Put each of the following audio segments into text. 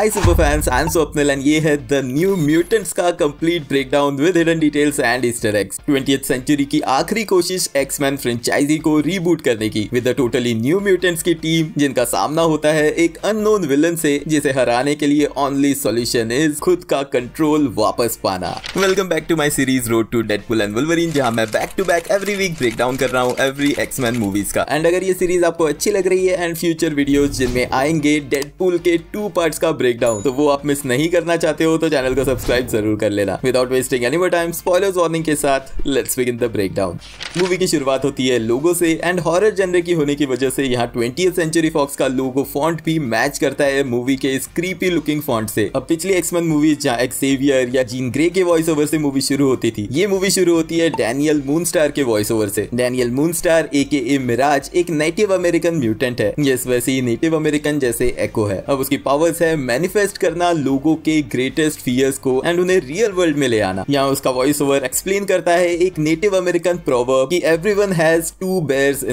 Hi Super fans, I'm Swapnil and ये है the new mutants का complete breakdown with hidden details and easter eggs 20th century की आखिरी कोशिश X Men franchise को रीबूट करने की विद टोटली न्यू म्यूटेंट्स की टीम जिनका सामना होता है एक अननोन विलन से जिसे हराने के लिए ओनली सॉल्यूशन इज खुद का कंट्रोल वापस पाना welcome back to my series road to Deadpool and Wolverine जहां मैं back to back every week breakdown कर रहा हूँ एवरी एक्समैन मूवीज का एंड अगर ये सीरीज आपको अच्छी लग रही है एंड फ्यूचर वीडियोज जिनमें आएंगे डेडपुल के टू पार्ट का ब्रेकडाउन तो वो आप मिस नहीं करना चाहते हो तो चैनल को सब्सक्राइब जरूर कर लेना without wasting any more time spoilers warning के साथ let's begin the breakdown movie की शुरुआत होती है लोगो से एंड हॉरर जनर की होने की वजह से यहाँ ट्वेंटी सेंचुरी फॉक्स का लोगो फॉन्ट भी मैच करता है मूवी के स्क्रीपी लुकिंग फॉन्ट से अब पिछली एक्समन मूवी जहाँ एक्सेवियर या जीन ग्रे के वॉइस ओवर से मूवी शुरू होती थी ये मूवी शुरू होती है डैनियल स्टार के वॉइस ओवर से Daniel Star a k a Mirage एक नेटिव अमेरिकन म्यूटेंट है यस वैसे ही नेटिव अमेरिकन जैसे एको है अब उसकी पावर्स है मैनिफेस्ट करना लोगों के ग्रेटेस्ट फियर्स को एंड उन्हें रियल वर्ल्ड में ले आना यहाँ उसका वॉइस ओवर एक्सप्लेन करता है एक native American proverb everyone has two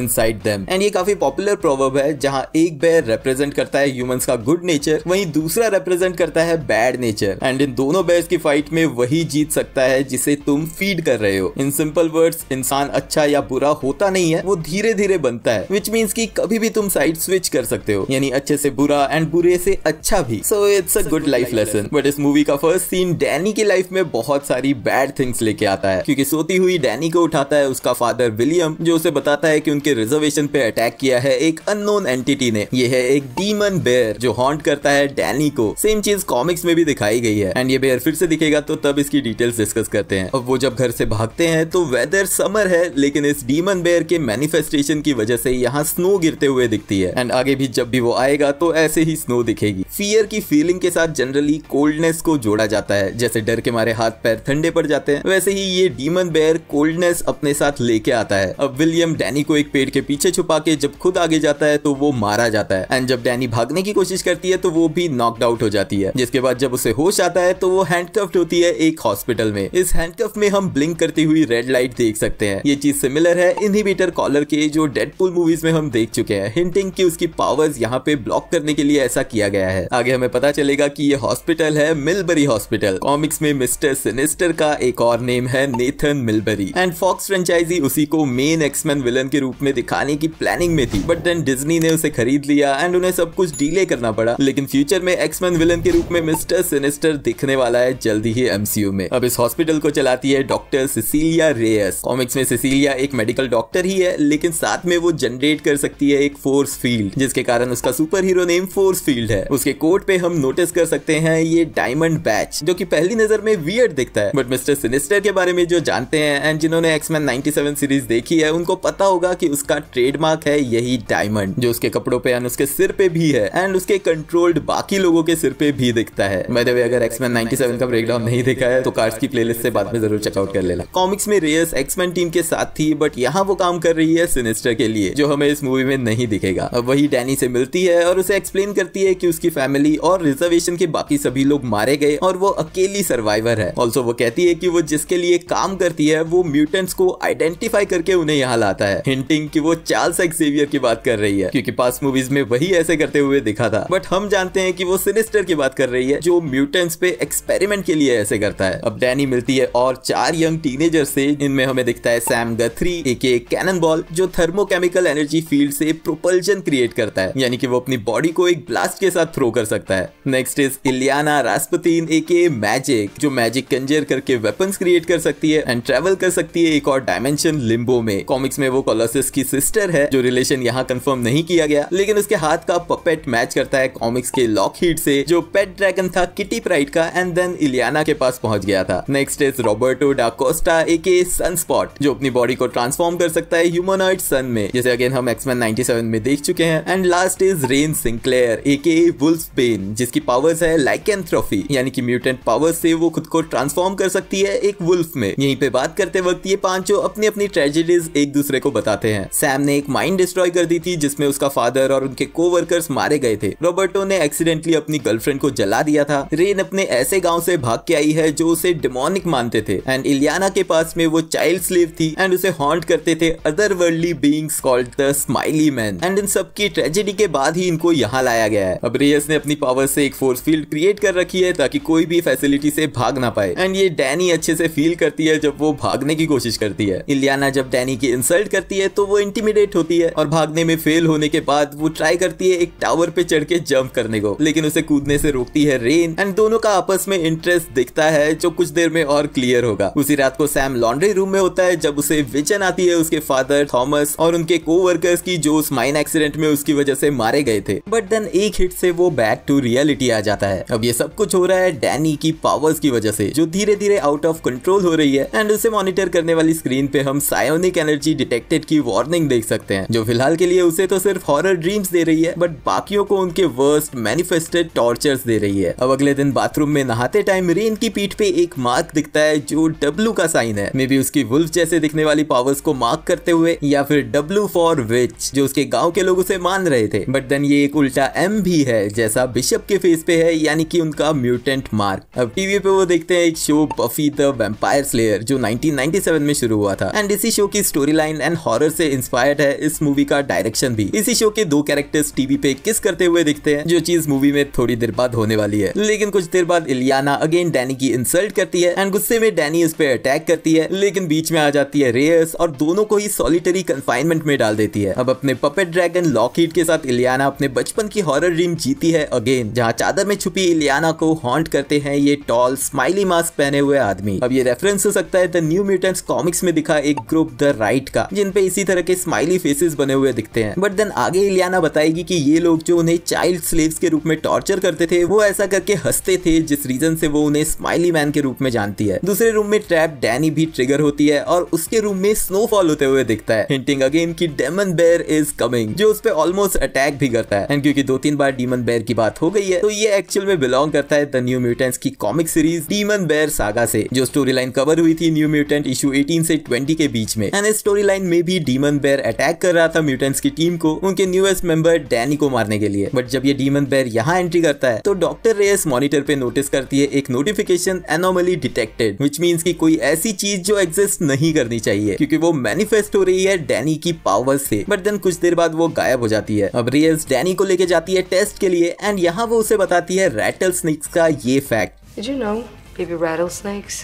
inside them and ये काफी पॉपुलर प्रोवर्ब है जहाँ एक बेयर रिप्रेजेंट करता है ह्यूमंस का गुड नेचर वही दूसरा रिप्रेजेंट करता है बैड नेचर एंड इन दोनों बेयर्स की फाइट में वही जीत सकता है जिसे तुम फीड कर रहे हो इन सिंपल वर्ड्स इंसान अच्छा या बुरा होता नहीं है वो धीरे धीरे बनता है विच मीन्स की कभी भी तुम साइड स्विच कर सकते हो यानी अच्छे से बुरा एंड बुरे से अच्छा भी so it's a good life lesson but इस मूवी का फर्स्ट सीन डैनी की लाइफ में बहुत सारी बैड थिंग्स लेके आता है क्योंकि सोती हुई डैनी को उठाता है उसका फादर विलियम जो उसे बताता है कि उनके रिजर्वेशन पे अटैक किया है एक अननोन एंटिटी ने ये है एक डीमन बेयर जो हॉन्ट करता है डैनी को सेम चीज कॉमिक्स में भी दिखाई गई है एंड ये बेयर फिर से दिखेगा तो तब इसकी डिटेल्स डिस्कस करते हैं अब वो जब घर से भागते हैं तो वेदर समर है लेकिन इस डीमन बेयर के मैनिफेस्टेशन की वजह से यहाँ स्नो गिरते हुए दिखती है एंड आगे भी जब भी वो आएगा तो ऐसे ही स्नो दिखेगी फियर की फीलिंग के साथ जनरली कोल्डनेस को जोड़ा जाता है जैसे डर के मारे हाथ पैर ठंडे पड़ जाते हैं वैसे ही ये डीमन बेयर कोल्डनेस अपने साथ लेके आता है अब विलियम डैनी को एक पेड़ के पीछे छुपा के जब खुद आगे जाता है तो वो मारा जाता है एंड जब डैनी भागने की कोशिश करती है तो वो भी नॉकड आउट हो जाती है जिसके बाद जब उसे होश आता है तो वो हैंडकफ्ड होती है एक हॉस्पिटल में इस हैंडकफ में हम ब्लिंक करती हुई रेड लाइट देख सकते हैं ये चीज सिमिलर है इनहिबिटर कॉलर के जो डेडपुल मूवीज में हम देख चुके हैं हिंटिंग की उसकी पावर्स यहाँ पे ब्लॉक करने के लिए ऐसा किया गया है आगे हमें पता चलेगा कि ये हॉस्पिटल है मिलबरी हॉस्पिटल कॉमिक्स में मिस्टर सिनिस्टर का एक और नेम है Nathan Milbury and Fox franchise उसी को मेन एक्समैन विलन के रूप में दिखाने की प्लानिंग में थी बट देन डिजनी ने उसे खरीद लिया एंड उन्हें सब कुछ डीले करना पड़ा लेकिन फ्यूचर में एक्समैन विलन के रूप में मिस्टर सिनिस्टर दिखने वाला है जल्दी ही एमसीयू में अब इस हॉस्पिटल को चलाती है डॉक्टर सिसिलिया रेयस कॉमिक्स में सिसिलिया एक मेडिकल डॉक्टर ही है लेकिन साथ में वो जनरेट कर सकती है एक फोर्स फील्ड जिसके कारण उसका super hero name force field है उसके कोर्ट पे पे हम नोटिस कर सकते हैं ये डायमंड बैच जो कि पहली नजर में वियर्ड दिखता है बट मिस्टर सिनिस्टर के बारे में जो जानते हैं एंड जिन्होंने एक्समैन 97 सीरीज देखी है उनको पता होगा कि उसका ट्रेडमार्क है यही डायमंड जो उसके कपड़ों पे एंड उसके सिर पे भी है एंड उसके कंट्रोल्ड बाकी लोगों के सिर पे भी दिखता है मैं अगर एक्समैन नाइनटी का ब्रेकडाउन नहीं देखा है तो कार्ड की प्लेलिस्ट से बाद में जरूर चेकआउट कर लेना कॉमिक्स में रेयस एक्समैन टीम के साथ थी बट यहाँ वो काम कर रही है सिनिस्टर के लिए जो हमें इस मूवी में नहीं दिखेगा वही डैनी से मिलती है और उसे एक्सप्लेन करती है कि उसकी फैमिली और रिजर्वेशन के बाकी सभी लोग मारे गए और वो अकेली सर्वाइवर है ऑल्सो वो कहती है कि वो जिसके लिए काम करती है वो म्यूटेंट्स को आइडेंटिफाई करके उन्हें यहाँ लाता है हिंटिंग की वो चार्ल्स एक्सेवियर की बात कर रही है क्योंकि पास मूवीज में वही ऐसे करते हुए दिखा था बट हम जानते हैं कि वो सिनिस्टर की बात कर रही है जो म्यूटेंट्स पे एक्सपेरिमेंट के लिए ऐसे करता है अब डैनी मिलती है और चार यंग टीनेजर से इनमें हमें दिखता है सैम गथ्री एक एक कैनन बॉल जो थर्मोकेमिकल एनर्जी फील्ड से प्रोपल्जन क्रिएट करता है यानी कि वो अपनी बॉडी को एक ब्लास्ट के साथ थ्रो कर सकता है जाता है नेक्स्ट इज इलियाना रास्पतिन एक मैजिक जो मैजिक कंजर करके वेपन क्रिएट कर सकती है एंड ट्रेवल कर सकती है एक और डायमेंशन लिम्बो में कॉमिक्स में वो कॉलोसिस की सिस्टर है जो रिलेशन यहाँ कंफर्म नहीं किया गया लेकिन उसके हाथ का पपेट मैच करता है कॉमिक्स के लॉक हीट से जो पेट ड्रैगन था किटी प्राइड का एंड देन इलियाना के पास पहुंच गया था नेक्स्ट इज रॉबर्टो डाकोस्टा एक सन स्पॉट जो अपनी बॉडी को ट्रांसफॉर्म कर सकता है ह्यूमोनॉइड सन में जैसे अगेन हम एक्समैन नाइनटी में देख चुके हैं and last is Rahne Sinclair a wolf pen lean जिसकी पावर्स है लाइकेंथ्रोफी यानी कि म्यूटेंट पावर्स से वो खुद को ट्रांसफॉर्म कर सकती है एक वुल्फ में यहीं पे बात करते वक्त ये पांचों अपनी अपनी ट्रेजेडीज एक दूसरे को बताते हैं सैम ने एक माइंड डिस्ट्रॉय कर दी थी जिसमें उसका फादर और उनके को मारे गए थे रॉबर्टो ने एक्सीडेंटली अपनी गर्लफ्रेंड को जला दिया था रेन अपने ऐसे गाँव से भाग के आई है जो उसे डिमोनिक मानते थे एंड इलियाना के पास में वो चाइल्ड स्लेव थी एंड उसे हॉन्ट करते थे other worldly beings called the smiley man and इन सबकी ट्रेजेडी के बाद ही इनको यहाँ लाया गया है अब रेयस ने अपनी पावर पावर से एक फोर्स फील्ड क्रिएट कर रखी है ताकि कोई भी फैसिलिटी से भाग ना पाए एंड ये डैनी अच्छे से फील करती है जब वो भागने की कोशिश करती है इलियाना जब डैनी की इंसल्ट करती है तो वो इंटीमिडेट होती है और भागने में फेल होने के बाद वो ट्राई करती है एक टावर पे चढ़ के जम्प करने को लेकिन उसे कूदने से रोकती है रेन एंड दोनों का आपस में इंटरेस्ट दिखता है जो कुछ देर में और क्लियर होगा उसी रात को सैम लॉन्ड्री रूम में होता है जब उसे विजन आती है उसके फादर थॉमस और उनके को की जो उस माइन एक्सीडेंट में उसकी वजह से मारे गए थे बट देन एक हिट से वो बैक टू रियलिटी आ जाता है अब ये सब कुछ हो रहा है डैनी की पावर्स की वजह से जो धीरे धीरे आउट ऑफ कंट्रोल हो रही है एंड उसे मॉनिटर करने वाली स्क्रीन पे हम सायोनिक एनर्जी डिटेक्टेड की वार्निंग देख सकते हैं जो फिलहाल के लिए उसे तो सिर्फ हॉरर ड्रीम्स दे रही है बट बाकियों को उनके वर्स्ट मैनिफेस्टेड टॉर्चर्स दे रही है अब अगले दिन बाथरूम में नहाते टाइम रेन की पीठ पे एक मार्क दिखता है जो डब्लू का साइन है मे बी उसकी वुल्फ जैसे दिखने वाली पावर्स को मार्क करते हुए या फिर डब्लू फॉर विच जो उसके गाँव के लोग उसे मान रहे थे बट देन ये एक उल्टा एम भी है जैसा बिशप बिशप के फेस पे है यानी कि उनका म्यूटेंट मार्क अब टीवी पे वो देखते हैं एक show Buffy the vampire slayer जो 1997 में शुरू हुआ था एंड इसी शो की स्टोरी लाइन एंड हॉरर से इंस्पायर्ड है इस मूवी का डायरेक्शन भी इसी शो के दो कैरेक्टर्स टीवी पे किस करते हुए दिखते हैं जो चीज मूवी में थोड़ी देर बाद होने वाली है लेकिन कुछ देर बाद इलियाना अगेन डैनी की इंसल्ट करती है एंड गुस्से में डैनी उस पर अटैक करती है लेकिन बीच में आ जाती है रेयस और दोनों को ही सॉलिटरी कंफाइनमेंट में डाल देती है अब अपने पपेट ड्रैगन लॉकहीट के साथ इलियाना अपने बचपन की हॉरर ड्रीम जीती है अगेन सीन जहाँ चादर में छुपी इलियाना को हॉन्ट करते हैं ये टॉल स्माइली मास्क पहने हुए आदमी अब ये रेफरेंस हो सकता है द न्यू म्यूटेंट कॉमिक्स में दिखा एक ग्रुप द राइट का जिनपे इसी तरह के स्माइली फेसेस बने हुए दिखते हैं बट देन आगे इलियाना बताएगी की ये लोग जो उन्हें चाइल्ड स्लेव के रूप में टॉर्चर करते थे वो ऐसा करके हंसते थे जिस रीजन से वो उन्हें स्माइली मैन के रूप में जानती है दूसरे रूम में ट्रैप डैनी भी ट्रिगर होती है और उसके रूम में स्नोफॉल होते हुए दिखता है हिंटिंग अगेन की डेमन बेयर इज कमिंग जो उस पर ऑलमोस्ट अटैक भी करता है एंड क्योंकि दो तीन बार डीमन बेयर की बात हो गई है तो ये एक्चुअल में बिलोंग करता है द न्यू म्यूटेंट्स की comic series demon bear saga से जो स्टोरी लाइन कवर हुई थी न्यू म्यूटेंट इशू 18 से 20 के बीच में एंड इस स्टोरी लाइन में भी डीमन बेयर अटैक कर रहा था म्यूटेंट्स की टीम को उनके न्यूएस्ट मेंबर डैनी को मारने के लिए बट जब ये डीमन बेयर यहाँ एंट्री करता है तो डॉक्टर रेस मॉनिटर पे नोटिस करती है एक notification anomaly detected which means की कोई ऐसी चीज जो एग्जिस्ट नहीं करनी चाहिए क्योंकि वो मैनिफेस्ट हो रही है डैनी की पावर से बट देन कुछ देर बाद वो गायब हो जाती है अब रेस डैनी को लेके जाती है टेस्ट के लिए एंड यहाँ वो उसे बताती है रैटल स्नेक्स का ये fact Did you know, baby rattlesnakes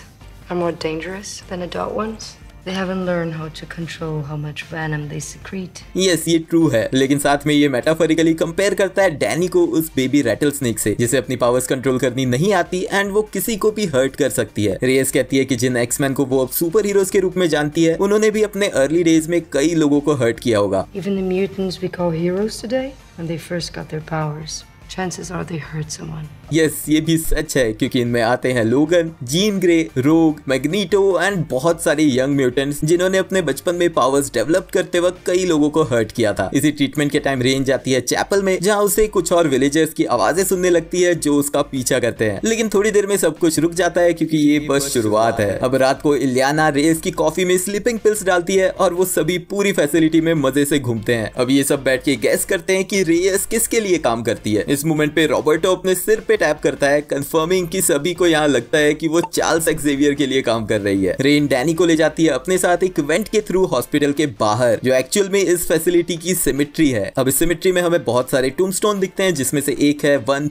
are more dangerous than adult ones? They haven't learned how to control how much venom they secrete. Yes, ये ट्रू है लेकिन साथ में ये मेटाफोरिकली कंपेयर करता है डैनी को उस बेबी रैटल स्नेक से जिसे अपनी पावर्स कंट्रोल करनी नहीं आती एंड वो किसी को भी हर्ट कर सकती है रेस कहती है कि जिन एक्समैन को वो अब सुपर हीरोज के रूप में जानती है उन्होंने भी अपने अर्ली डेज में कई लोगों को हर्ट किया होगा Even the mutants we call heroes today, when they first got their powers, chances are they hurt someone. Yes ये भी सच है क्योंकि इनमें आते हैं Logan Jean Grey Rogue Magneto and बहुत सारे यंग म्यूटेंट्स जिन्होंने अपने बचपन में पावर्स डेवलप करते वक्त कई लोगों को हर्ट किया था इसी ट्रीटमेंट के टाइम रेंज आती है चैपल में जहाँ उसे कुछ और विलेजर्स की आवाजें सुनने लगती है जो उसका पीछा करते हैं लेकिन थोड़ी देर में सब कुछ रुक जाता है क्योंकि ये बस शुरुआत है अब रात को इलियाना रेस की कॉफी में स्लीपिंग पिल्स डालती है और वो सभी पूरी फैसिलिटी में मजे से घूमते हैं अब ये सब बैठ के गैस करते हैं कि रेस किसके लिए काम करती है इस मोमेंट पे रॉबर्टो अपने सिर पे टैप करता है कंफर्मिंग कि सभी को यहाँ लगता है कि वो चार्ल्स एक्सेवियर के लिए काम कर रही है रेन डैनी को ले जाती है अपने साथ एक वेंट के थ्रू हॉस्पिटल के बाहर जो एक्चुअल में इस फैसिलिटी की सिमिट्री है अब इस सिमिट्री में हमें बहुत सारे टूमस्टोन दिखते हैं जिसमें से एक है वन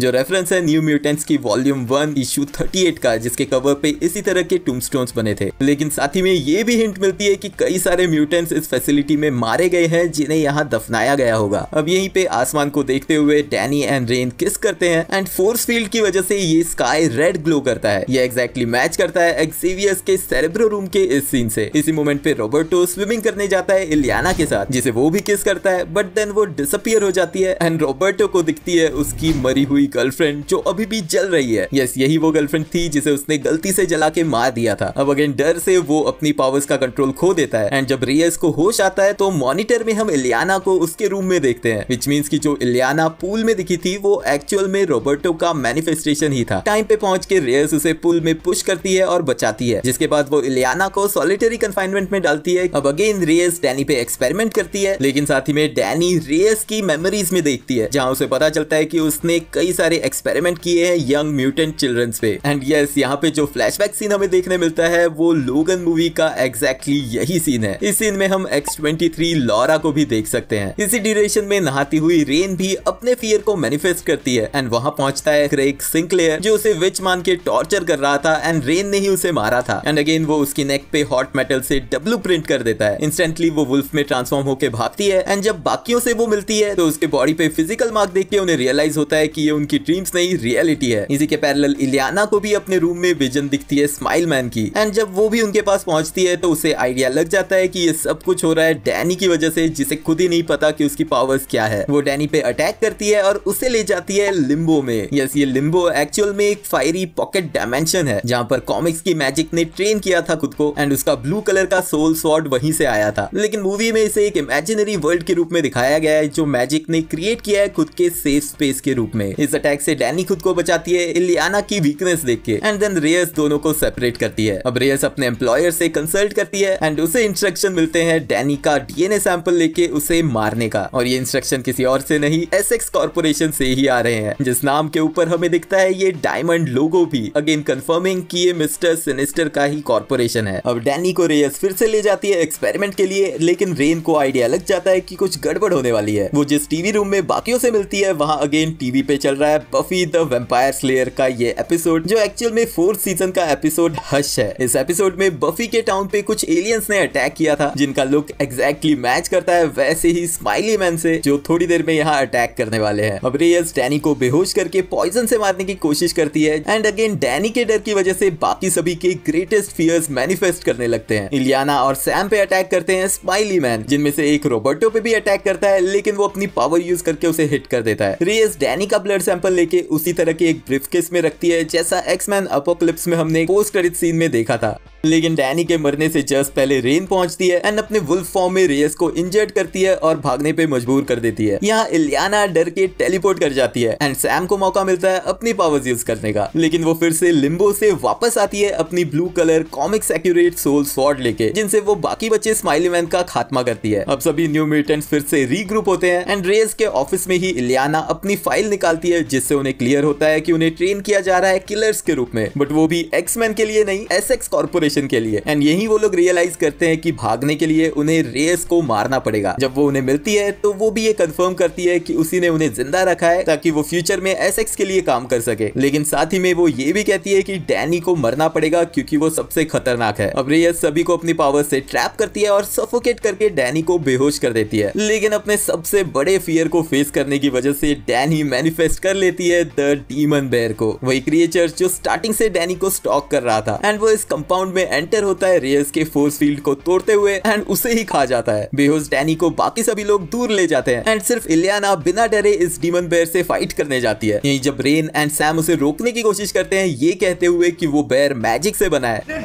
जो रेफरेंस है न्यू म्यूटेंट्स की वॉल्यूम वन इशू थर्टी का जिसके कवर पे इसी तरह के टूमस्टोन्स बने थे लेकिन साथ ही में ये भी हिंट मिलती है कि कई सारे म्यूटेंट्स इस फैसिलिटी में मारे गए हैं जिन्हें यहाँ दफनाया गया होगा अब यहीं पे आसमान को देखते हुए डैनी एंड रेन किस करते हैं एंड फोर्स फील्ड की वजह से ये स्काई रेड ग्लो करता है ये एग्जैक्टली मैच करता है एक्सीवियस के सेरेब्रो रूम के इस सीन से इसी मोमेंट पे रोबर्टो स्विमिंग करने जाता है इलियाना के साथ जिसे वो भी किस करता है बट देन वो डिसअपियर हो जाती है एंड रोबर्टो को दिखती है उसकी मरी हुई गर्लफ्रेंड जो अभी भी जल रही है यस यही वो गर्लफ्रेंड थी जिसे उसने गलती से जला के मार दिया था अब अगेन डर से वो अपनी पावर्स का कंट्रोल खो देता है एंड जब रियस को होश आता है तो मॉनिटर में हम इलियाना को उसके रूम में देखते हैं विच मीन की जो इलियाना पूल में दिखी थी वो एक्चुअल में रोबर्ट रोबर्टो का मैनिफेस्टेशन ही था टाइम पे पहुंच के रेयस उसे पुल में पुश करती है और बचाती है जिसके बाद वो इलियाना को सोलिटरी कन्फाइनमेंट में डालती है अब अगेन रेयस डैनी पे एक्सपेरिमेंट करती है लेकिन साथ ही में डैनी रेयस की मेमोरीज में देखती है जहाँ उसे पता चलता है की उसने कई सारे एक्सपेरिमेंट किए हैं यंग म्यूटेंट चिल्ड्रंस पे एंड यस यहाँ पे जो फ्लैश सीन हमें देखने मिलता है वो लोगन मूवी का एग्जैक्टली exactly यही सीन है इस सीन में हम एक्स ट्वेंटी लॉरा को भी देख सकते हैं इसी ड्यूरेशन में नहाती हुई रेन भी अपने फियर को मैनिफेस्ट करती है एंड वहाँ पहुंचता है क्रेक सिंक्लेयर जो उसे विच मान के टॉर्चर कर रहा था एंड रेन ने ही उसे मारा था एंड अगेन वो उसकी नेक पे हॉट मेटल से डब्लू प्रिंट कर देता है इंस्टेंटली वो वुल्फ में ट्रांसफॉर्म होकर भागती है एंड जब बाकियों से वो मिलती है तो उसके बॉडी पे फिजिकल मार्क देख के उन्हें रियलाइज होता है की ये उनकी ड्रीम्स नहीं रियलिटी है इसी के पैरल इलियाना को भी अपने रूम में विजन दिखती है स्माइल मैन की एंड जब वो भी उनके पास पहुंचती है तो उसे आइडिया लग जाता है की ये सब कुछ हो रहा है डैनी की वजह से जिसे खुद ही नहीं पता की उसकी पावर्स क्या है वो डैनी पे अटैक करती है और उसे ले जाती है लिम्बो में यस ये लिम्बो एक्चुअल में एक फायरी पॉकेट डायमेंशन है जहाँ पर कॉमिक्स की मैजिक ने ट्रेन किया था खुद को एंड उसका ब्लू कलर का सोल स्वॉर्ड वहीं से आया था लेकिन मूवी में इसे एक इमेजिनरी वर्ल्ड के रूप में दिखाया गया है जो मैजिक ने क्रिएट किया है खुद के सेफ स्पेस के रूप में इस अटैक से डैनी खुद को बचाती है इलियाना की वीकनेस देख के एंड देन रेयस दोनों को सेपरेट करती है अब रेयस अपने एम्प्लॉयर से कंसल्ट करती है एंड उसे इंस्ट्रक्शन मिलते हैं डैनी का डीएनए सैंपल लेके उसे मारने का और ये इंस्ट्रक्शन किसी और से नहीं एस एक्स कॉर्पोरेशन से ही आ रहे हैं जिस नाम के ऊपर हमें दिखता है ये डायमंड लोगो भी अगेन कंफर्मिंग कि ये मिस्टर सिनिस्टर का ही कॉर्पोरेशन है अब डैनी को रेयस फिर से ले जाती है एक्सपेरिमेंट के लिए लेकिन रेन को आइडिया लग जाता है की कुछ गड़बड़ होने वाली है वो जिस टीवी रूम में बाकियों से मिलती है वहाँ अगेन टीवी पे चल रहा है बफी द वेम्पायर स्लेयर का ये एपिसोड जो एक्चुअल में फोर्थ सीजन का एपिसोड हश है इस एपिसोड में बफी के टाउन पे कुछ एलियंस ने अटैक किया था जिनका लुक एग्जैक्टली मैच करता है वैसे ही स्माइली मैन से जो थोड़ी देर में यहाँ अटैक करने वाले हैं अब रेयस डैनी को बेहोश करके पॉइजन से मारने की कोशिश करती है एंड अगेन डैनी के डर की वजह से बाकी सभी के ग्रेटेस्ट फियर्स मैनिफेस्ट करने लगते हैं इलियाना और सैम पे अटैक करते हैं स्माइली मैन जिनमें से एक रोबोटो पे भी अटैक करता है लेकिन वो अपनी पावर यूज करके उसे हिट कर देता है रेस डैनी का ब्लड सैंपल लेके उसी तरह के एक ब्रीफकेस में रखती है जैसा एक्समैन अपोक्लिप्स में हमने पोस्ट क्रेडिट सीन में देखा था लेकिन डैनी के मरने से जस्ट पहले रेन पहुंचती है एंड अपने वुल्फ फॉर्म में रेस को इंजर्ड करती है और भागने पे मजबूर कर देती है यहाँ इलियाना डर के टेलीपोर्ट कर जाती है एंड सैम को मौका मिलता है अपनी पावर्स यूज करने का लेकिन वो फिर से लिम्बो से वापस आती है अपनी ब्लू कलर कॉमिक सेक्यूरेट सोल स्वॉर्ड लेके जिनसे वो बाकी बच्चे स्माइली मैन का खात्मा करती है अब सभी न्यू म्यूटेंट्स फिर से रीग्रुप होते हैं एंड रेस के ऑफिस में ही इलियाना अपनी फाइल निकालती है जिससे उन्हें क्लियर होता है की उन्हें ट्रेन किया जा रहा है किलर्स के रूप में बट वो भी एक्समैन के लिए नहीं एस एक्स कॉर्पोरेशन ट्रांसफॉर्मेशन के लिए एंड यही वो लोग रियलाइज करते हैं कि भागने के लिए उन्हें रेस को मारना पड़ेगा जब वो उन्हें मिलती है तो वो भी ये कंफर्म करती है कि उसी ने उन्हें जिंदा रखा है ताकि वो फ्यूचर में एस के लिए काम कर सके लेकिन साथ ही में वो ये भी कहती है कि डैनी को मरना पड़ेगा क्योंकि वो सबसे खतरनाक है अब रेयस सभी को अपनी पावर से ट्रैप करती है और सफोकेट करके डैनी को बेहोश कर देती है लेकिन अपने सबसे बड़े फियर को फेस करने की वजह से डैनी मैनिफेस्ट कर लेती है द डीमन बेयर को वही क्रिएचर जो स्टार्टिंग से डैनी को स्टॉक कर रहा था एंड वो इस कंपाउंड में में एंटर होता है रेयस के फोर्स फील्ड को तोड़ते हुए एंड उसे ही खा जाता है बेहोश डैनी को बाकी सभी लोग दूर ले जाते हैं एंड सिर्फ इलियाना बिना डरे इस डीमन बेयर से फाइट करने जाती है यही जब रेन एंड सैम उसे रोकने की कोशिश करते हैं ये कहते हुए कि वो बेयर मैजिक से बना है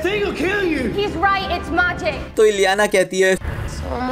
right, तो इलियाना कहती है so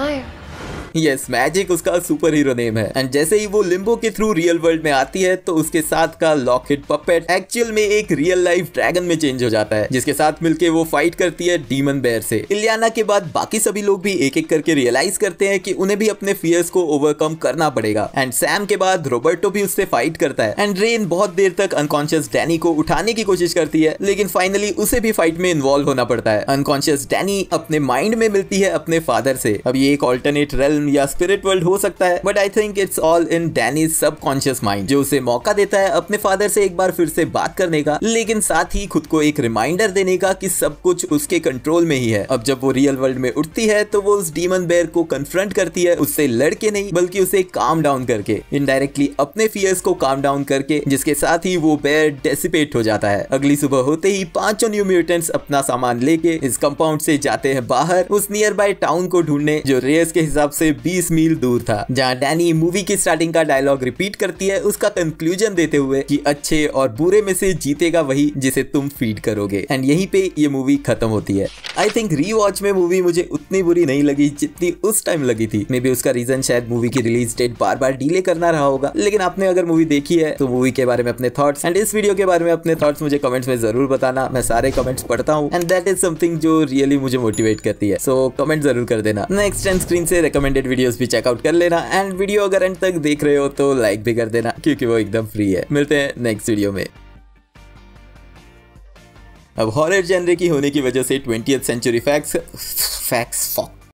यस मैजिक उसका सुपर हीरो नेम है एंड जैसे ही वो लिम्बो के थ्रू रियल वर्ल्ड में आती है तो उसके साथ का लॉकेट पपेट एक्चुअल में एक रियल लाइफ ड्रैगन में चेंज हो जाता है जिसके साथ मिलके वो फाइट करती है डीमन बेयर से इलियाना के बाद बाकी सभी लोग भी एक एक करके रियलाइज करते हैं कि उन्हें भी अपने फियर्स को ओवरकम करना पड़ेगा एंड सैम के बाद रोबर्टो भी उससे फाइट करता है एंड रेन बहुत देर तक अनकॉन्शियस डैनी को उठाने की कोशिश करती है लेकिन फाइनली उसे भी फाइट में इन्वॉल्व होना पड़ता है अनकॉन्शियस डैनी अपने माइंड में मिलती है अपने फादर से अब ये एक ऑल्टरनेट रेल ड्रैगन या स्पिरिट वर्ल्ड हो सकता है but I think it's all in Danny's subconscious mind जो उसे मौका देता है अपने फादर से एक बार फिर से बात करने का लेकिन साथ ही खुद को एक रिमाइंडर देने का कि सब कुछ उसके कंट्रोल में ही है अब जब वो रियल वर्ल्ड में उठती है तो वो उस डीमन बेयर को कन्फ्रंट करती है उससे लड़के नहीं बल्कि उसे काम डाउन करके इनडायरेक्टली अपने फियर्स को काम डाउन करके जिसके साथ ही वो बेयर डेसिपेट हो जाता है अगली सुबह होते ही पांचों न्यू म्यूटेंट्स अपना सामान लेके इस कंपाउंड से जाते हैं बाहर उस नियर बाय टाउन को ढूंढने जो रेयर्स के हिसाब से बीस मील दूर था जहाँ डैनी मूवी की स्टार्टिंग का डायलॉग रिपीट करती है उसका कंक्लूजन देते हुए की अच्छे और बुरे में से जीतेगा वही जिसे तुम फीड करोगे एंड यही पे ये मूवी खत्म होती है आई थिंक री वॉच में मूवी मुझे उतनी बुरी नहीं लगी जितनी उस टाइम लगी थी मे बी उसका रीजन शायद मूवी की रिलीज डेट बार बार डिले करना रहा होगा लेकिन आपने अगर मूवी देखी है तो मूवी के बारे में अपने थॉट्स एंड इस वीडियो के बारे में अपने थॉट्स मुझे कमेंट्स में जरूर बताना मैं सारे कमेंट्स पढ़ता हूँ एंड दैट इज समथिंग जो रियली मुझे मोटिवेट करती है सो so, कमेंट जरूर कर देना नेक्स्ट टाइम स्क्रीन से रिकमेंडेड रिलेटेड वीडियोस भी चेकआउट कर लेना एंड वीडियो अगर एंड तक देख रहे हो तो लाइक भी कर देना क्योंकि वो एकदम फ्री है मिलते हैं नेक्स्ट वीडियो में अब हॉरर जनरे की होने की वजह से twenty century Fox Fox Fock